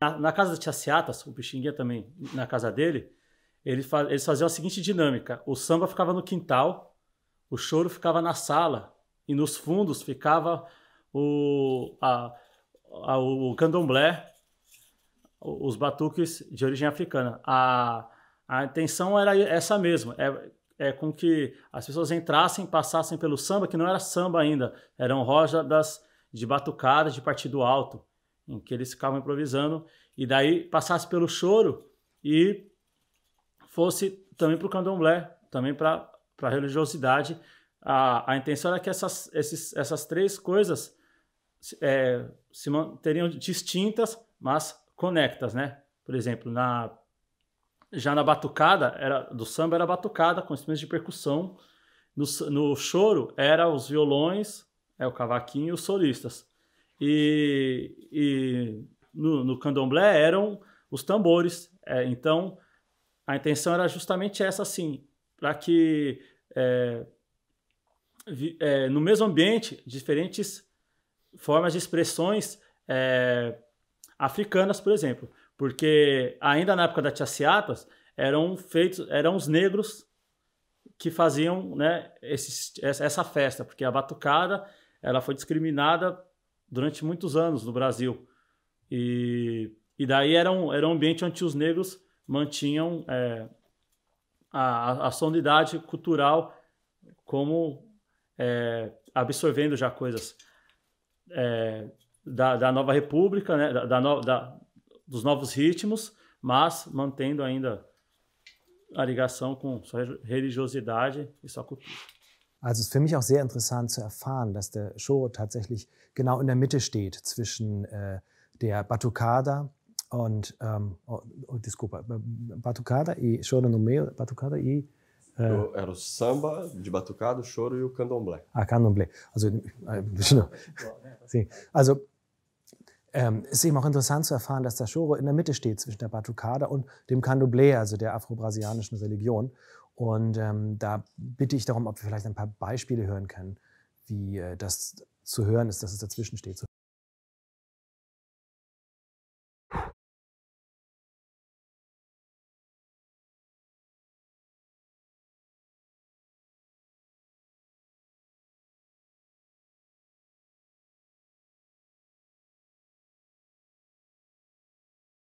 Na, na casa do Tia Seatas, o Pixinguinha também, na casa dele, ele eles faziam a seguinte dinâmica: o samba ficava no quintal, o choro ficava na sala, e nos fundos ficava o, a, a, o candomblé, os batuques de origem africana. A, a intenção era essa mesma, é, é com que as pessoas entrassem, passassem pelo samba, que não era samba ainda, eram rojas de batucada, de partido alto em que eles ficavam improvisando, e daí passasse pelo choro e fosse também para o candomblé, também para a religiosidade. A, a intenção era que essas, esses, essas três coisas é, se manteriam distintas, mas conectas, né? Por exemplo, na já na batucada, era do samba era batucada com instrumentos de percussão. No, no choro era os violões, é o cavaquinho e os solistas e, e no, no, candomblé eram os tambores. É, então, a intenção era justamente essa, assim, para que é, vi, é, no mesmo ambiente, diferentes formas de expressões é, africanas, por exemplo. Porque ainda na época da Tiaciatas, eram feitos, eram os negros que faziam né, essa festa, porque a batucada ela foi discriminada durante muitos anos no Brasil. E, e daí era um, era um ambiente onde os negros mantinham é, a, a sonoridade cultural como é, absorvendo já coisas é, da, da nova república, né, da, da, no, da, dos novos ritmos, mas mantendo ainda a ligação com sua religiosidade e sua cultura. Also es ist für mich auch sehr interessant zu erfahren, dass der Shoro tatsächlich genau in der Mitte steht zwischen äh, der Batucada und, ähm, oh, oh, desculpa, Batucada e Choro no meio, Batucada e äh, Era o samba de batucada, choro e o candomblé. Ah, candomblé. Also, äh, also ähm, ist eben auch interessant zu erfahren, dass der Choro in der Mitte steht zwischen der Batucada und dem Candomblé, also der afro-brasilianischen Religion. Und ähm, da bitte ich darum, ob wir vielleicht ein paar Beispiele hören können, wie äh, das zu hören ist, dass es dazwischen steht.